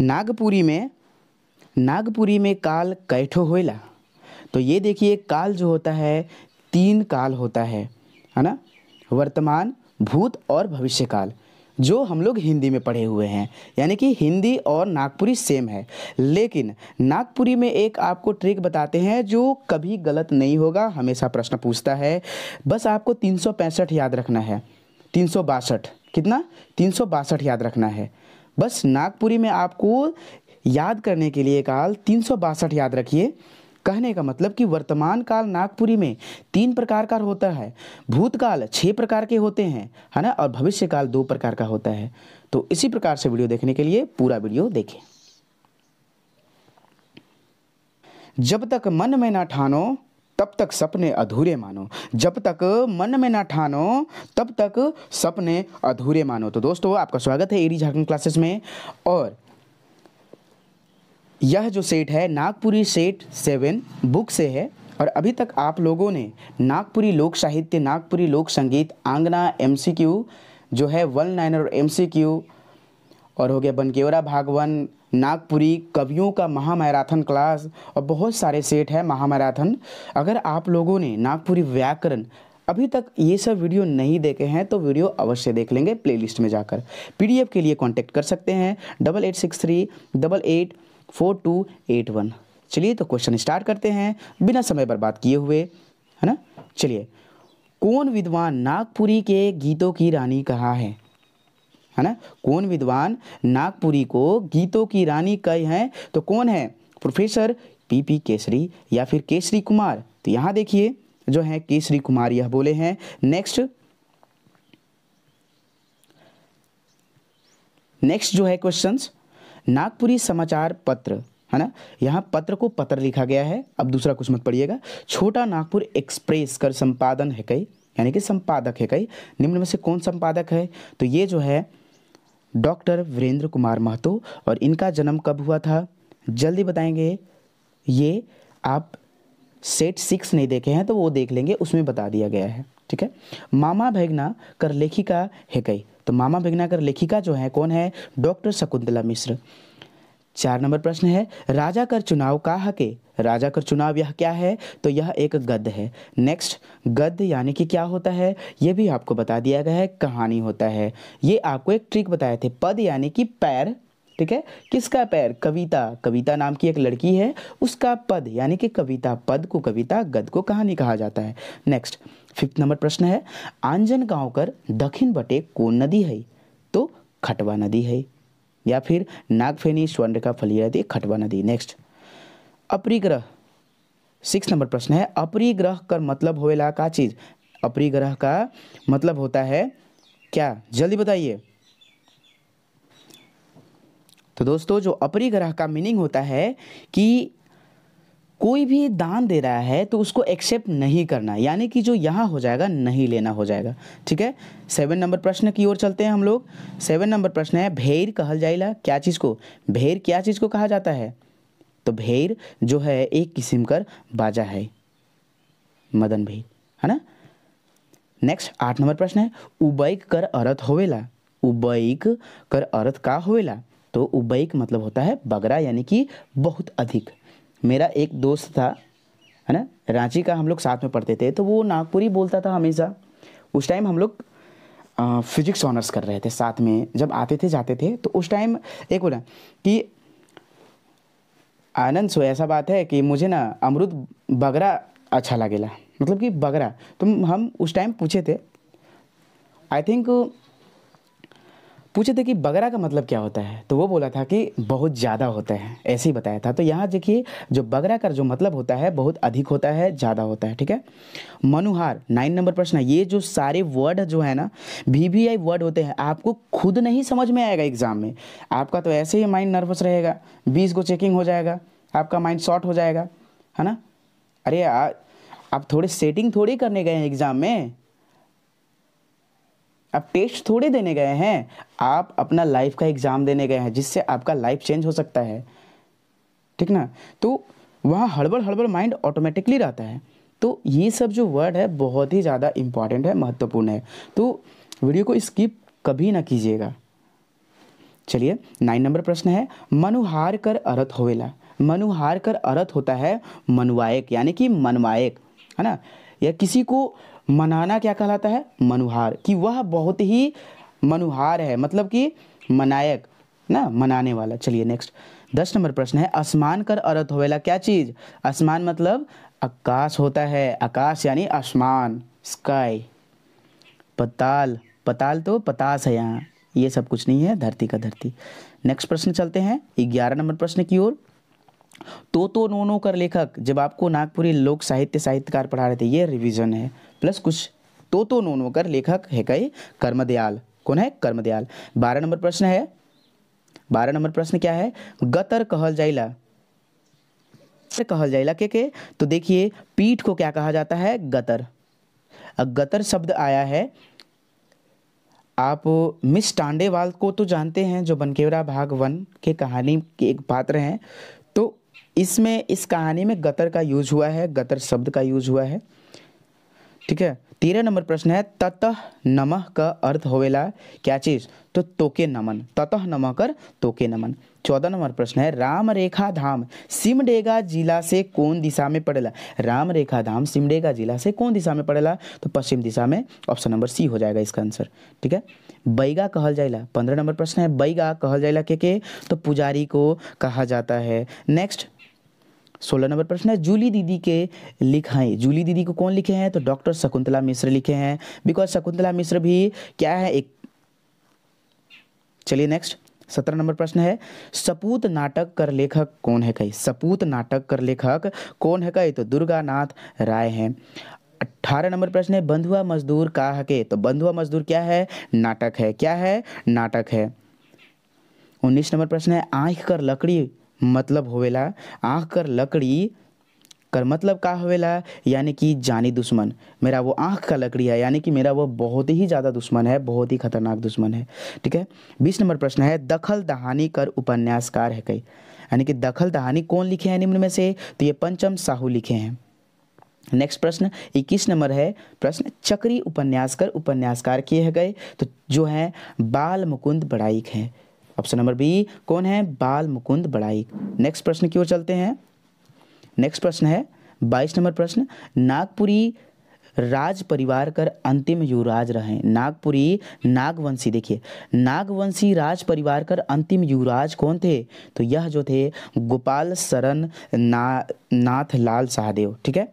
नागपुरी में नागपुरी में काल कैठो होएला तो ये देखिए काल जो होता है तीन काल होता है है ना वर्तमान भूत और भविष्य काल जो हम लोग हिंदी में पढ़े हुए हैं यानी कि हिंदी और नागपुरी सेम है लेकिन नागपुरी में एक आपको ट्रिक बताते हैं जो कभी गलत नहीं होगा हमेशा प्रश्न पूछता है बस आपको तीन याद रखना है तीन कितना तीन याद रखना है बस नागपुरी में आपको याद करने के लिए काल तीन याद रखिए कहने का मतलब कि वर्तमान काल नागपुरी में तीन प्रकार का होता है भूतकाल छः प्रकार के होते हैं है ना और भविष्य काल दो प्रकार का होता है तो इसी प्रकार से वीडियो देखने के लिए पूरा वीडियो देखें जब तक मन में ना ठानो तब तक सपने अधूरे मानो जब तक मन में ना ठानो तब तक सपने अधूरे मानो तो दोस्तों आपका स्वागत है एरी झारखंड क्लासेस में और यह जो सेट है नागपुरी सेट सेवन बुक से है और अभी तक आप लोगों ने नागपुरी लोक साहित्य नागपुरी लोक संगीत आंगना एमसीक्यू जो है वन लाइनर एमसीक्यू और हो गया बनकेवरा भागवन नागपुरी कवियों का महामैराथन क्लास और बहुत सारे सेट है महामैराथन अगर आप लोगों ने नागपुरी व्याकरण अभी तक ये सब वीडियो नहीं देखे हैं तो वीडियो अवश्य देख लेंगे प्लेलिस्ट में जाकर पीडीएफ के लिए कांटेक्ट कर सकते हैं double eight six three double eight four two eight one चलिए तो क्वेश्चन स्टार्ट करते हैं बिना समय बर्बाद किए हुए है ना चलिए कौन विद्वान नागपुरी के गीतों की रानी कहा है है ना कौन विद्वान नागपुरी को गीतों की रानी कहे हैं तो कौन है प्रोफेसर पी पी केसरी या फिर केसरी कुमार तो यहाँ देखिए जो है केसरी कुमार यह बोले हैं नेक्स्ट नेक्स्ट जो है क्वेश्चंस नागपुरी समाचार पत्र है ना यहाँ पत्र को पत्र लिखा गया है अब दूसरा कुछ मत पढ़िएगा छोटा नागपुर एक्सप्रेस कर संपादन है कई यानी कि संपादक है कई निम्न में से कौन संपादक है तो ये जो है डॉक्टर वीरेंद्र कुमार महतो और इनका जन्म कब हुआ था जल्दी बताएंगे ये आप सेट सिक्स नहीं देखे हैं तो वो देख लेंगे उसमें बता दिया गया है ठीक है मामा भेगना कर लेखिका है कई तो मामा भेगना कर लेखिका जो है कौन है डॉक्टर शकुंतला मिश्र चार नंबर प्रश्न है राजा कर चुनाव का हके राजा कर चुनाव यह क्या है तो यह एक गद्य है नेक्स्ट गद्य यानी कि क्या होता है यह भी आपको बता दिया गया है कहानी होता है ये आपको एक ट्रिक बताए थे पद यानी कि पैर ठीक है किसका पैर कविता कविता नाम की एक लड़की है उसका पद यानी कि कविता पद को कविता गद को कहानी कहा जाता है नेक्स्ट फिफ्थ नंबर प्रश्न है आंजन गांव कर दक्षिण बटे कौन नदी है तो खटवा नदी है या फिर नागफेनी स्वर्णरेखा फलिया नदी खटवा नदी नेक्स्ट अपरिग्रह सिक्स नंबर प्रश्न है अपरिग्रह का मतलब होवेला का चीज़ अपरिग्रह का मतलब होता है क्या जल्दी बताइए तो दोस्तों जो अपरिग्रह का मीनिंग होता है कि कोई भी दान दे रहा है तो उसको एक्सेप्ट नहीं करना यानी कि जो यहाँ हो जाएगा नहीं लेना हो जाएगा ठीक है सेवन नंबर प्रश्न की ओर चलते हैं हम लोग सेवन नंबर प्रश्न है भेर कहल जाएगा क्या चीज़ को भेर क्या चीज़ को कहा जाता है तो भेर जो है एक किस्म कर बाजा है मदन भेर है ना नेक्स्ट आठ नंबर प्रश्न है उबैक कर अरत होवेला उबैक कर अरत का होवेला तो उबैक मतलब होता है बगरा यानी कि बहुत अधिक मेरा एक दोस्त था है ना रांची का हम लोग साथ में पढ़ते थे तो वो नागपुरी बोलता था हमेशा उस टाइम हम लोग फिजिक्स ऑनर्स कर रहे थे साथ में जब आते थे जाते थे तो उस टाइम एक बोला कि आनंद सो ऐसा बात है कि मुझे ना अमरुद बगरा अच्छा लगेगा मतलब कि बगरा तो हम उस टाइम पूछे थे आई थिंक पूछे थे कि बगरा का मतलब क्या होता है तो वो बोला था कि बहुत ज़्यादा होता है ऐसे ही बताया था तो यहाँ देखिए जो बगरा का जो मतलब होता है बहुत अधिक होता है ज़्यादा होता है ठीक है मनुहार नाइन नंबर प्रश्न है ये जो सारे वर्ड जो है ना वी वी आई वर्ड होते हैं आपको खुद नहीं समझ में आएगा एग्जाम में आपका तो ऐसे ही माइंड नर्वस रहेगा बीस को चेकिंग हो जाएगा आपका माइंड शॉर्ट हो जाएगा है ना अरे आप थोड़े सेटिंग थोड़ी करने गए हैं एग्ज़ाम में आप टेस्ट थोड़े देने गए हैं आप अपना लाइफ का एग्ज़ाम देने गए हैं जिससे आपका लाइफ चेंज हो सकता है ठीक ना तो वहाँ हड़बड़ हड़बड़ माइंड ऑटोमेटिकली रहता है तो ये सब जो वर्ड है बहुत ही ज़्यादा इम्पॉर्टेंट है महत्वपूर्ण है तो वीडियो को स्किप कभी ना कीजिएगा चलिए नाइन नंबर प्रश्न है मनुहार कर अरथ होवेला मनुहार कर अरथ होता है मनुवायक यानी कि मनवायक है ना या किसी को मनाना क्या कहलाता है मनुहार कि वह बहुत ही मनुहार है मतलब कि मनायक ना मनाने वाला चलिए नेक्स्ट दस नंबर प्रश्न है आसमान कर अरत होवेला क्या चीज़ आसमान मतलब आकाश होता है आकाश यानी आसमान स्काई पताल पताल तो पतास है यहाँ ये सब कुछ नहीं है धरती का धरती नेक्स्ट प्रश्न चलते हैं ग्यारह नंबर प्रश्न की ओर तो तो नो नो कर लेखक जब आपको नागपुरी लोक साहित्य साहित्यकार पढ़ा रहे थे ये रिवीजन है प्लस कुछ तो तो नो नो कर लेखक है कई कर्मदयाल कौन है कर्मदयाल बारह नंबर प्रश्न है बारह नंबर प्रश्न क्या है गतर कहल जाइला कहल जाइला के के तो देखिए पीठ को क्या कहा जाता है गतर गतर शब्द आया है आप मिस टांडेवाल को तो जानते हैं जो बनकेवरा भाग वन के कहानी के एक पात्र हैं इसमें इस कहानी में गतर का यूज हुआ है गतर शब्द का यूज हुआ है ठीक है तेरह नंबर प्रश्न है ततः नमः का अर्थ होवेला क्या चीज तो तोके नमन ततः नमः कर तोके नमन चौदह नंबर प्रश्न है राम रेखा धाम सिमडेगा जिला से कौन दिशा में पड़ेला राम रेखा धाम सिमडेगा जिला से कौन दिशा में पड़ेला तो पश्चिम दिशा में ऑप्शन नंबर सी हो जाएगा इसका आंसर ठीक है बैगा कहल जाएगा पंद्रह नंबर प्रश्न है बैगा कहल जाएगा के के तो पुजारी को कहा जाता है नेक्स्ट सोलह नंबर प्रश्न है जूली दीदी के लिखाई जूली दीदी को कौन लिखे हैं तो डॉक्टर शकुंतला मिश्र लिखे हैं बिकॉज शकुंतला मिश्र भी क्या है एक चलिए नेक्स्ट सत्रह नंबर प्रश्न है सपूत नाटक कर लेखक कौन है कही सपूत नाटक कर लेखक कौन है कही तो दुर्गा नाथ राय हैं अठारह नंबर प्रश्न है बंधुआ मजदूर का हके तो बंधुआ मजदूर क्या है नाटक है क्या है नाटक है उन्नीस नंबर प्रश्न है आंख कर लकड़ी मतलब होवेला आँख कर लकड़ी कर मतलब का होवेला यानी कि जानी दुश्मन मेरा वो आँख का लकड़ी है यानी कि मेरा वो बहुत ही ज़्यादा दुश्मन है बहुत ही खतरनाक दुश्मन है ठीक है बीस नंबर प्रश्न है दखल दहानी कर उपन्यासकार है कई यानी कि दखल दहानी कौन लिखे हैं निम्न में से तो ये पंचम साहू लिखे हैं नेक्स्ट प्रश्न 21 नंबर है प्रश्न चक्री उपन्यासकर उपन्यासकार किए गए तो जो हैं बाल मुकुंद बड़ाइक हैं ऑप्शन नंबर बी कौन है बाल मुकुंद बड़ाई नेक्स्ट प्रश्न की ओर चलते हैं नेक्स्ट प्रश्न है बाईस नंबर प्रश्न नागपुरी राज परिवार कर अंतिम युवराज रहे नागपुरी नागवंशी देखिए नागवंशी राज परिवार कर अंतिम युवराज कौन थे तो यह जो थे गोपाल शरण ना नाथ लाल सहदेव ठीक है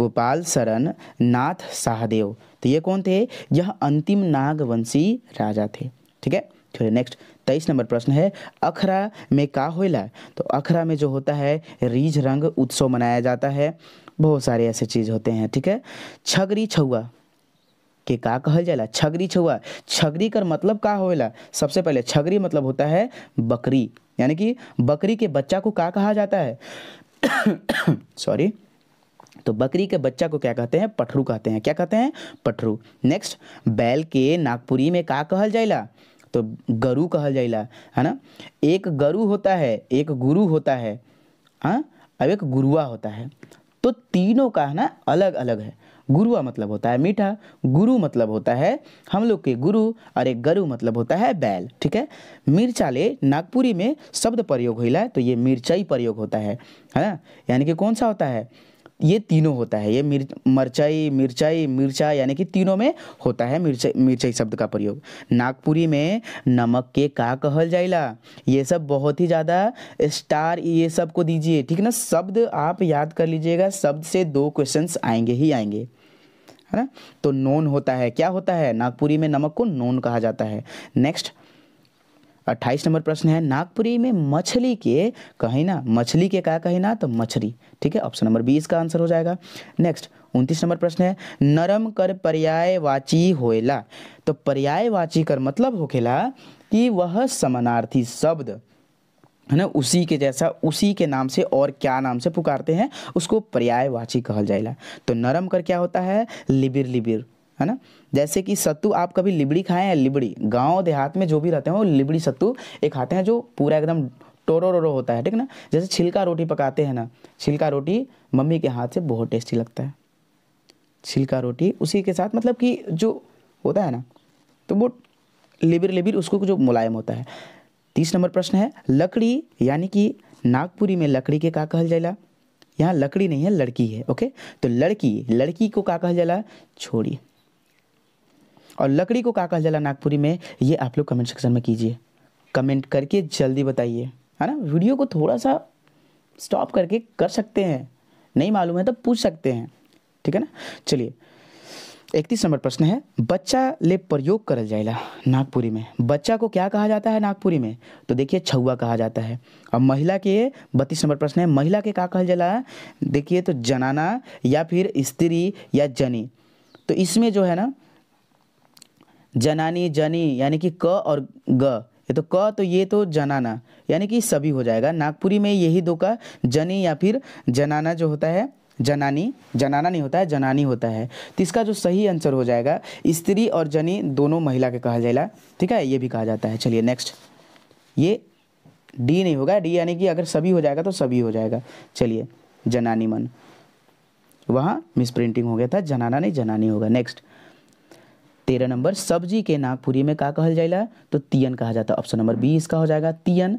गोपाल शरण नाथ सहदेव तो ये कौन थे यह अंतिम नागवंशी राजा थे ठीक है चलिए नेक्स्ट तेईस नंबर प्रश्न है अखरा में का हो तो अखरा में जो होता है रीज रंग उत्सव मनाया जाता है बहुत सारे ऐसे चीज़ होते हैं ठीक है छगरी छुआ के का कहल जाला छगरी छुआ छगरी कर मतलब का होइला सबसे पहले छगरी मतलब होता है बकरी यानी कि बकरी के बच्चा को का कहा जाता है सॉरी तो बकरी के बच्चा को क्या कहते हैं पठरू कहते हैं क्या कहते हैं पठरू नेक्स्ट बैल के नागपुरी में का कहल जाइला तो गरु कहा जाइला है ना एक गुरु होता है एक गुरु होता है हाँ अब एक गुरुआ होता है तो तीनों का है ना अलग अलग है गुरुआ मतलब होता है मीठा गुरु मतलब होता है हम लोग के गुरु और एक गरु मतलब होता है बैल ठीक है मिर्चाले नागपुरी में शब्द प्रयोग होला तो ये मिर्चाई प्रयोग होता है है ना यानी कि कौन सा होता है ये तीनों होता है ये मिर्च मरचाई मिर्चाई मिर्चा यानी कि तीनों में होता है मिर्चा मिर्चाई शब्द का प्रयोग नागपुरी में नमक के का कहल जाइला ये सब बहुत ही ज़्यादा स्टार ये सब को दीजिए ठीक ना शब्द आप याद कर लीजिएगा शब्द से दो क्वेश्चंस आएंगे ही आएंगे है ना तो नोन होता है क्या होता है नागपुरी में नमक को नोन कहा जाता है नेक्स्ट अट्ठाईस नंबर प्रश्न है नागपुरी में मछली के कहे ना मछली के क्या कहे ना तो मछली ठीक है ऑप्शन नंबर बी इसका आंसर हो जाएगा नेक्स्ट उनतीस नंबर प्रश्न है नरम कर पर्यायवाची होएला तो पर्यायवाची कर मतलब होखेला कि वह समानार्थी शब्द है ना उसी के जैसा उसी के नाम से और क्या नाम से पुकारते हैं उसको पर्यायवाची कहल जाएगा तो नरम कर क्या होता है लिबिर लिबिर है ना जैसे कि सत्तू आप कभी लिबड़ी खाए हैं लिबड़ी गांव देहात में जो भी रहते हैं वो लिबड़ी सत्तू एक खाते हैं जो पूरा एकदम टोरो रोरो होता है ठीक ना जैसे छिलका रोटी पकाते हैं ना छिलका रोटी मम्मी के हाथ से बहुत टेस्टी लगता है छिलका रोटी उसी के साथ मतलब कि जो होता है ना तो वो लिबिर लिबिर उसको जो मुलायम होता है तीस नंबर प्रश्न है लकड़ी यानी कि नागपुरी में लकड़ी के का कहल जाला यहाँ लकड़ी नहीं है लड़की है ओके तो लड़की लड़की को का कहल जाला छोड़ी और लकड़ी को का कहा जाला नागपुरी में ये आप लोग कमेंट सेक्शन में कीजिए कमेंट करके जल्दी बताइए है ना वीडियो को थोड़ा सा स्टॉप करके कर सकते हैं नहीं मालूम है तो पूछ सकते हैं ठीक है ना चलिए इकतीस नंबर प्रश्न है बच्चा ले प्रयोग कर जाएगा नागपुरी में बच्चा को क्या कहा जाता है नागपुरी में तो देखिए छुआ कहा जाता है और महिला के बत्तीस नंबर प्रश्न है महिला के क्या कहा जाला देखिए तो जनाना या फिर स्त्री या जनी तो इसमें जो है ना जनानी जनी यानी कि क और ग ये तो क तो ये तो जनाना यानी कि सभी हो जाएगा नागपुरी में यही दो का जनी या फिर जनाना जो होता है जनानी जनाना नहीं होता है जनानी होता है तो इसका जो सही आंसर हो जाएगा स्त्री और जनी दोनों महिला के कहा जाएगा ठीक है ये भी कहा जाता है चलिए नेक्स्ट ये डी नहीं होगा डी यानी कि अगर सभी हो जाएगा तो सभी हो जाएगा चलिए जनानी मन वहाँ मिस प्रिंटिंग हो गया था जनाना नहीं जनानी होगा नेक्स्ट तेरह नंबर सब्जी के नागपुरी में क्या कहा जाएगा तो तियन कहा जाता है ऑप्शन नंबर बी इसका हो जाएगा तियन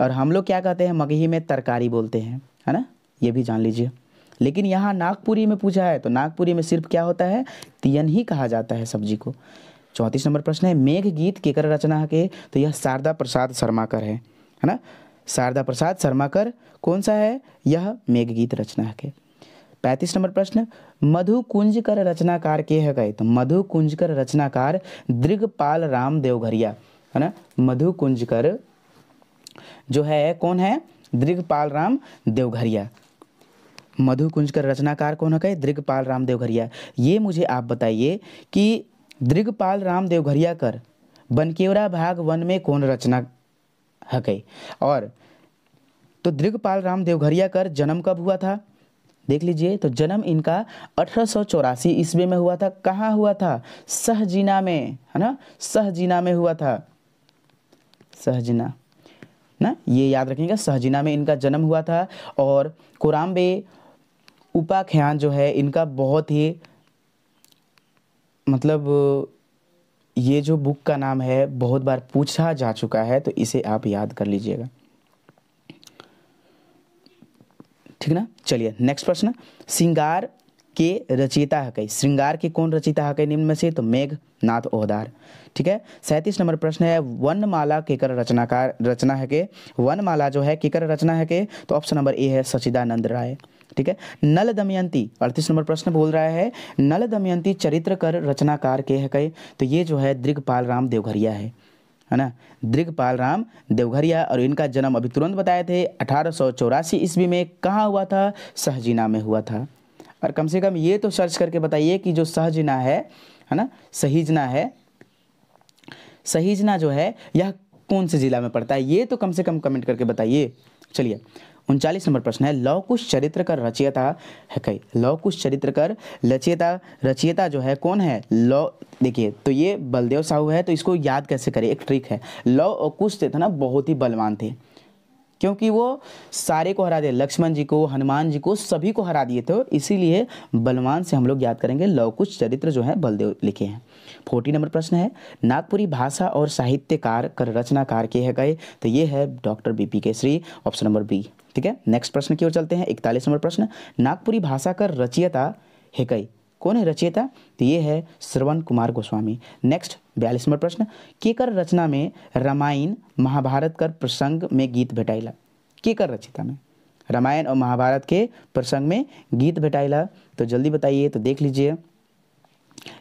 और हम लोग क्या कहते हैं मगही में तरकारी बोलते हैं है ना ये भी जान लीजिए लेकिन यहाँ नागपुरी में पूछा है तो नागपुरी में सिर्फ क्या होता है तियन ही कहा जाता है सब्जी को चौंतीस नंबर प्रश्न है मेघ गीत केकर रचना के तो यह शारदा प्रसाद शर्माकर है है ना शारदा प्रसाद शर्माकर कौन सा है यह मेघ गीत रचना के पैंतीस नंबर प्रश्न मधु कुंजकर रचनाकार के है गए तो मधु कुंजकर रचनाकार दृगपाल राम देवघरिया है ना मधु कुंजकर जो है कौन है दृगपाल राम देवघरिया मधु कुंजकर रचनाकार कौन है दृगपाल राम देवघरिया ये मुझे आप बताइए कि दृगपाल राम देवघरिया कर बनकेवरा भाग वन में कौन रचना है और तो दृगपाल राम देवघरिया कर जन्म कब हुआ था देख लीजिए तो जन्म इनका अठारह ईस्वी में हुआ था कहाँ हुआ था सहजीना में है ना सहजीना में हुआ था सहजीना ना ये याद रखेंगे सहजीना में इनका जन्म हुआ था और कोराम्बे उपाख्यान जो है इनका बहुत ही मतलब ये जो बुक का नाम है बहुत बार पूछा जा चुका है तो इसे आप याद कर लीजिएगा ठीक ना चलिए नेक्स्ट प्रश्न श्रृंगार के रचयिता कई श्रृंगार के कौन रचयिता कई निम्न में से तो नाथ ओहदार ठीक है सैंतीस नंबर प्रश्न है वनमाला केकर रचनाकार रचना है के वनमाला जो है केकर रचना तो है के तो ऑप्शन नंबर ए है सचिदानंद राय ठीक है नल दमयंती अड़तीस नंबर प्रश्न बोल रहा है नल दमयंती चरित्र कर रचनाकार के है कई तो ये जो है दृगपाल राम देवघरिया है है ना दृगपाल राम देवघरिया और इनका जन्म अभी तुरंत बताए थे अठारह ईस्वी में कहाँ हुआ था सहजीना में हुआ था और कम से कम ये तो सर्च करके बताइए कि जो सहजना है है ना सहीजना है सहीजना जो है यह कौन से ज़िला में पड़ता है ये तो कम से कम कमेंट करके बताइए चलिए उनचालीस नंबर प्रश्न है लव कुश चरित्र कर रचियता है कई लव कुश चरित्र कर रचियता रचियता जो है कौन है लव देखिए तो ये बलदेव साहू है तो इसको याद कैसे करें एक ट्रिक है लव और कुश थे तो ना बहुत ही बलवान थे क्योंकि वो सारे को हरा दिए लक्ष्मण जी को हनुमान जी को सभी को हरा दिए थे इसीलिए बलवान से हम लोग याद करेंगे कुश चरित्र जो है बलदेव लिखे हैं फोर्टी नंबर प्रश्न है नागपुरी भाषा और साहित्यकार कर रचनाकार के है गए तो ये है doctor B P Kesari option number B ठीक है नेक्स्ट प्रश्न की ओर चलते हैं इकतालीस नंबर प्रश्न नागपुरी भाषा का है कई कौन है रचियता तो ये है श्रवण कुमार गोस्वामी नेक्स्ट बयालीस नंबर प्रश्न केकर रचना में रामायण महाभारत कर प्रसंग में गीत भेटाइला केकर रचिता में रामायण और महाभारत के प्रसंग में गीत भेटाइला तो जल्दी बताइए तो देख लीजिए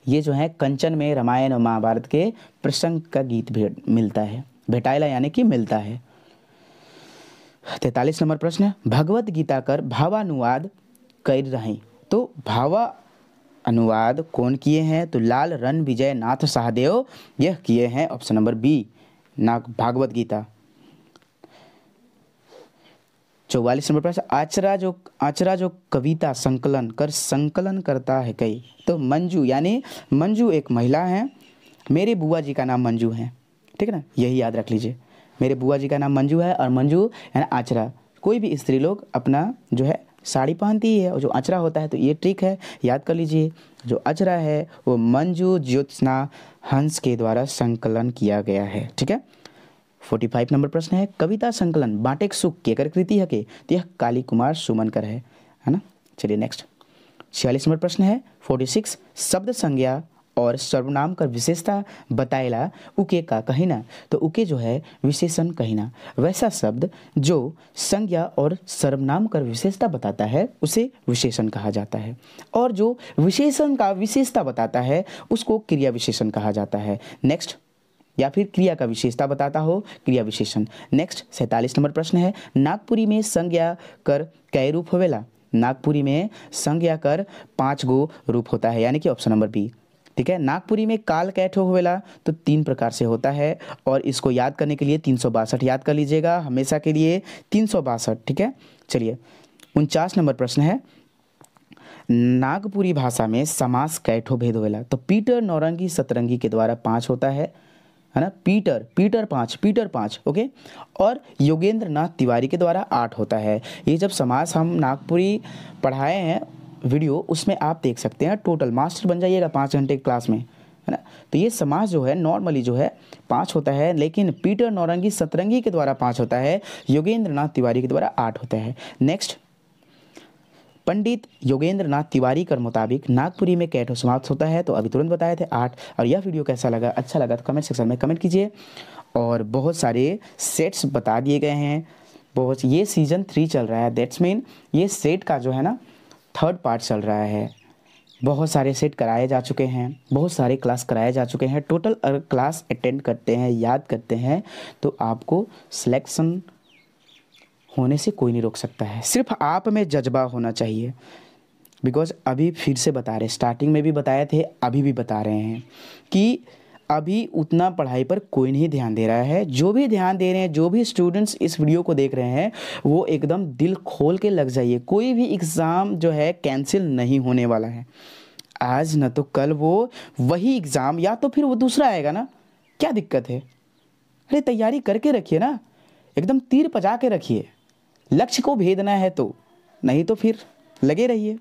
ये जो है कंचन में रामायण और महाभारत के प्रसंग का गीत भेट मिलता है भेटाइला यानी कि मिलता है तैतालीस नंबर प्रश्न भगवत गीता कर भावानुवाद कर रहे तो भावा अनुवाद कौन किए हैं तो लाल रन विजय नाथ सहदेव यह किए हैं ऑप्शन नंबर बी ना भागवत गीता चौवालीस नंबर प्रश्न आचरा जो आचरा जो कविता संकलन कर संकलन करता है कई तो मंजू यानी मंजू एक महिला है मेरे बुआ जी का नाम मंजू है ठीक है ना यही याद रख लीजिए मेरे बुआ जी का नाम मंजू है और मंजू यानी आचरा कोई भी स्त्री लोग अपना जो है साड़ी पहनती है और जो अचरा होता है तो ये ट्रिक है याद कर लीजिए जो अचरा है वो मंजू ज्योत्सना हंस के द्वारा संकलन किया गया है ठीक है फोर्टी फाइव नंबर प्रश्न है कविता संकलन बाटेक सुख अगर कृति है के तो यह काली कुमार सुमनकर है है ना चलिए नेक्स्ट छियालीस नंबर प्रश्न है फोर्टी सिक्स शब्द संज्ञा और सर्वनाम का विशेषता बताएला उके का कहना तो उके जो है विशेषण कहना वैसा शब्द जो संज्ञा और सर्वनाम का विशेषता बताता है उसे विशेषण कहा जाता है और जो विशेषण का विशेषता बताता है उसको क्रिया विशेषण कहा जाता है नेक्स्ट या फिर क्रिया का विशेषता बताता हो क्रिया विशेषण नेक्स्ट सैतालीस नंबर प्रश्न है नागपुरी में संज्ञा कर कै रूप होवेला नागपुरी में संज्ञा कर पांच गो रूप होता है यानी कि ऑप्शन नंबर बी ठीक है नागपुरी में काल कैठो होवेला तो तीन प्रकार से होता है और इसको याद करने के लिए तीन याद कर लीजिएगा हमेशा के लिए तीन ठीक है चलिए उनचास नंबर प्रश्न है नागपुरी भाषा में समास कैठो भेद होवेला तो पीटर नौरंगी सतरंगी के द्वारा पाँच होता है है ना पीटर पीटर पाँच पीटर पाँच ओके और योगेंद्र नाथ तिवारी के द्वारा आठ होता है ये जब समास हम नागपुरी पढ़ाए हैं वीडियो उसमें आप देख सकते हैं टोटल मास्टर बन जाइएगा पाँच घंटे क्लास में है ना तो ये समाज जो है नॉर्मली जो है पाँच होता है लेकिन पीटर नौरंगी सतरंगी के द्वारा पाँच होता है योगेंद्र नाथ तिवारी के द्वारा आठ होता है नेक्स्ट पंडित योगेंद्र नाथ तिवारी के मुताबिक नागपुरी में कैट समाप्त होता है तो अभी तुरंत बताए थे आठ और यह वीडियो कैसा लगा अच्छा लगा तो कमेंट सेक्शन में कमेंट कीजिए और बहुत सारे सेट्स बता दिए गए हैं बहुत ये सीज़न थ्री चल रहा है दैट्स मीन ये सेट का जो है ना थर्ड पार्ट चल रहा है बहुत सारे सेट कराए जा चुके हैं बहुत सारे क्लास कराए जा चुके हैं टोटल अगर क्लास अटेंड करते हैं याद करते हैं तो आपको सिलेक्शन होने से कोई नहीं रोक सकता है सिर्फ आप में जज्बा होना चाहिए बिकॉज अभी फिर से बता रहे स्टार्टिंग में भी बताए थे अभी भी बता रहे हैं कि अभी उतना पढ़ाई पर कोई नहीं ध्यान दे रहा है जो भी ध्यान दे रहे हैं जो भी स्टूडेंट्स इस वीडियो को देख रहे हैं वो एकदम दिल खोल के लग जाइए कोई भी एग्ज़ाम जो है कैंसिल नहीं होने वाला है आज ना तो कल वो वही एग्ज़ाम या तो फिर वो दूसरा आएगा ना क्या दिक्कत है अरे तैयारी करके रखिए ना एकदम तीर पजा के रखिए लक्ष्य को भेदना है तो नहीं तो फिर लगे रहिए